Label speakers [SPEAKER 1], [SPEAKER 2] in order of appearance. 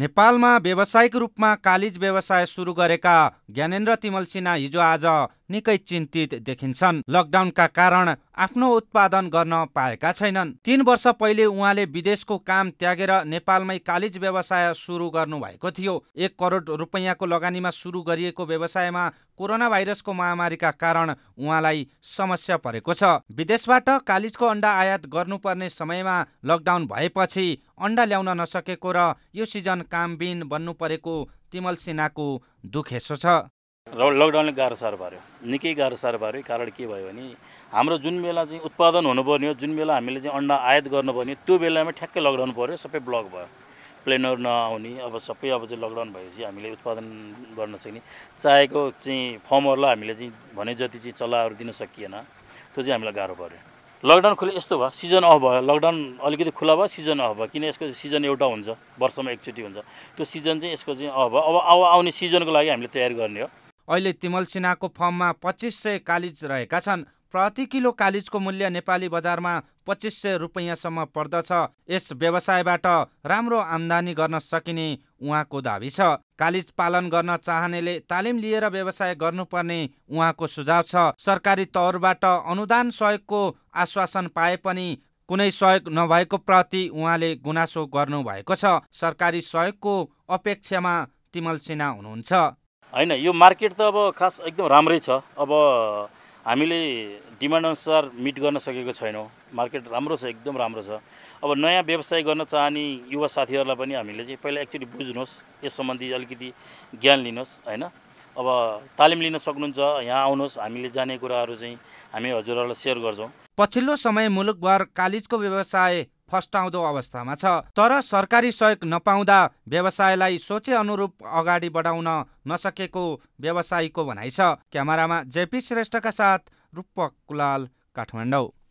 [SPEAKER 1] नेपालमा व्यावसायिक रूपमा कालिज व्यवसाय सुरु गरेका ज्ञानेन्द्र तिमल सिन्हा हिजो आज निकै चिन्तित देखिन्छन् लकडाउनका कारण आफ्नो उत्पादन गर्न पाएका छैनन् तीन वर्ष पहिले उहाँले विदेशको काम त्यागेर नेपालमै कालिज व्यवसाय सुरु गर्नुभएको थियो एक करोड रुपैयाँको लगानीमा सुरु गरिएको व्यवसायमा कोरोना भाइरसको महामारीका कारण उहाँलाई समस्या परेको छ विदेशबाट कालिजको अन्डा आयात गर्नुपर्ने समयमा लकडाउन भएपछि अन्डा ल्याउन नसकेको र यो सिजन कामबिन बन्नु परेको तिमल सिन्हाको दुखेसो छ
[SPEAKER 2] लकडाउनले गाह्रो साह्रो पाऱ्यो निकै गाह्रो साह्रो पाऱ्यो कारण के भयो भने हाम्रो जुन बेला चाहिँ उत्पादन हुनुपर्ने हो जुन बेला हामीले चाहिँ अन्डा आयात गर्नुपर्ने त्यो बेलामा ठ्याक्कै लकडाउन पऱ्यो सबै ब्लक भयो प्लेनहरू नआउने अब सबै अब चाहिँ लकडाउन भएपछि हामीले उत्पादन गर्न सक्ने चाहेको चाहिँ फर्महरूलाई हामीले चाहिँ भने जति चाहिँ चलाहरू दिन सकिएन त्यो चाहिँ हामीलाई गाह्रो पऱ्यो लकडाउन खुले यस्तो भयो सिजन अफ भयो लकडाउन अलिकति खुला भयो सिजन अफ भयो किन यसको सिजन एउटा हुन्छ वर्षमा एकचोटि हुन्छ त्यो सिजन चाहिँ यसको चाहिँ अफ भयो अब अब आउने सिजनको लागि हामीले तयारी गर्ने हो
[SPEAKER 1] अहिले तिमल सिन्हाको फर्ममा पच्चिस सय कालिज रहेका छन् प्रति किलो कालिजको मूल्य नेपाली बजारमा पच्चिस सय रुपियाँसम्म पर्दछ यस व्यवसायबाट राम्रो आम्दानी गर्न सकिने उहाँको दावी छ कालिज पालन गर्न चाहनेले तालिम लिएर व्यवसाय गर्नुपर्ने उहाँको सुझाव छ सरकारी तौरबाट अनुदान सहयोगको आश्वासन पाए पनि कुनै सहयोग नभएको प्रति उहाँले गुनासो गर्नुभएको छ सरकारी सहयोगको अपेक्षामा तिमल सिन्हा हुनुहुन्छ
[SPEAKER 2] होइन यो मार्केट त अब खास एकदम राम्रै छ अब हामीले डिमान्ड अनुसार मिट गर्न सकेको छैनौँ मार्केट राम्रो छ एकदम राम्रो छ अब नयाँ व्यवसाय गर्न चाहने युवा साथीहरूलाई पनि हामीले चाहिँ पहिला एक्चुली बुझ्नुहोस् यस सम्बन्धी अलिकति ज्ञान लिनुहोस् होइन अब तालिम लिन सक्नुहुन्छ यहाँ आउनुहोस् हामीले जाने कुराहरू चाहिँ हामी हजुरहरूलाई सेयर गर्छौँ
[SPEAKER 1] पछिल्लो समय मुलुकभर कालिजको व्यवसाय फस्टाउँदो अवस्थामा छ तर सरकारी सहयोग नपाउँदा व्यवसायलाई सोचे अनुरूप अगाडि बढाउन नसकेको व्यवसायीको भनाइ छ क्यामेरामा जेपी श्रेष्ठका साथ रूपक कुलाल काठमाडौँ